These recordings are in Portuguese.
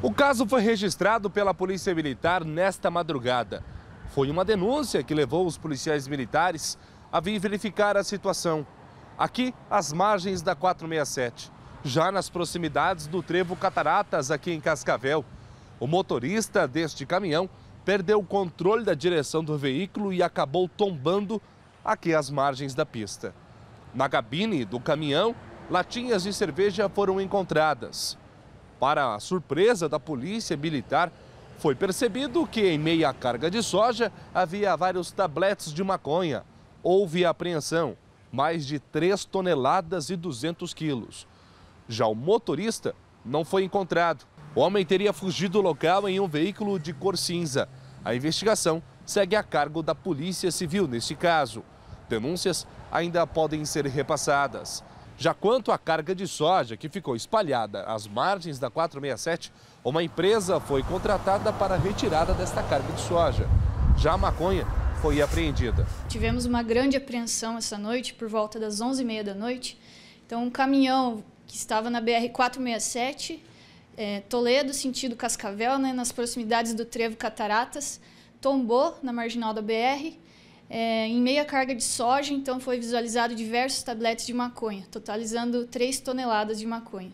O caso foi registrado pela Polícia Militar nesta madrugada. Foi uma denúncia que levou os policiais militares a vir verificar a situação. Aqui, às margens da 467, já nas proximidades do Trevo Cataratas, aqui em Cascavel. O motorista deste caminhão perdeu o controle da direção do veículo e acabou tombando aqui às margens da pista. Na cabine do caminhão, latinhas de cerveja foram encontradas. Para a surpresa da polícia militar, foi percebido que em meia carga de soja havia vários tabletes de maconha. Houve apreensão, mais de 3 toneladas e 200 quilos. Já o motorista não foi encontrado. O homem teria fugido do local em um veículo de cor cinza. A investigação segue a cargo da Polícia Civil neste caso. Denúncias ainda podem ser repassadas. Já quanto à carga de soja que ficou espalhada às margens da 467, uma empresa foi contratada para a retirada desta carga de soja. Já a maconha foi apreendida. Tivemos uma grande apreensão essa noite, por volta das 11h30 da noite. Então, um caminhão que estava na BR-467, é, Toledo, sentido Cascavel, né, nas proximidades do Trevo Cataratas, tombou na marginal da BR, é, em meia carga de soja, então foi visualizado diversos tabletes de maconha, totalizando 3 toneladas de maconha.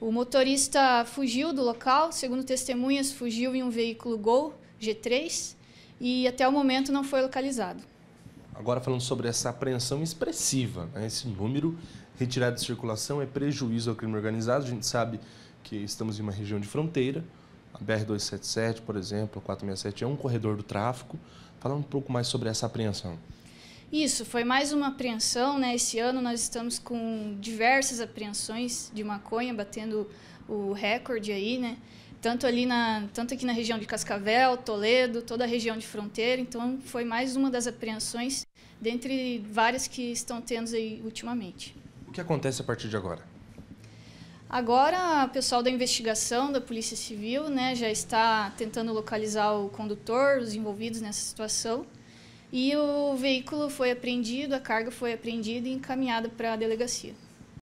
O motorista fugiu do local, segundo testemunhas, fugiu em um veículo Gol G3 e até o momento não foi localizado. Agora falando sobre essa apreensão expressiva, né? esse número retirado de circulação é prejuízo ao crime organizado. A gente sabe que estamos em uma região de fronteira, a BR-277, por exemplo, a 467, é um corredor do tráfico. Fala um pouco mais sobre essa apreensão. Isso, foi mais uma apreensão, né? Esse ano nós estamos com diversas apreensões de maconha, batendo o recorde aí, né? Tanto ali na, tanto aqui na região de Cascavel, Toledo, toda a região de fronteira. Então foi mais uma das apreensões, dentre várias que estão tendo aí ultimamente. O que acontece a partir de agora? Agora, o pessoal da investigação da Polícia Civil né, já está tentando localizar o condutor, os envolvidos nessa situação. E o veículo foi apreendido, a carga foi apreendida e encaminhada para a delegacia.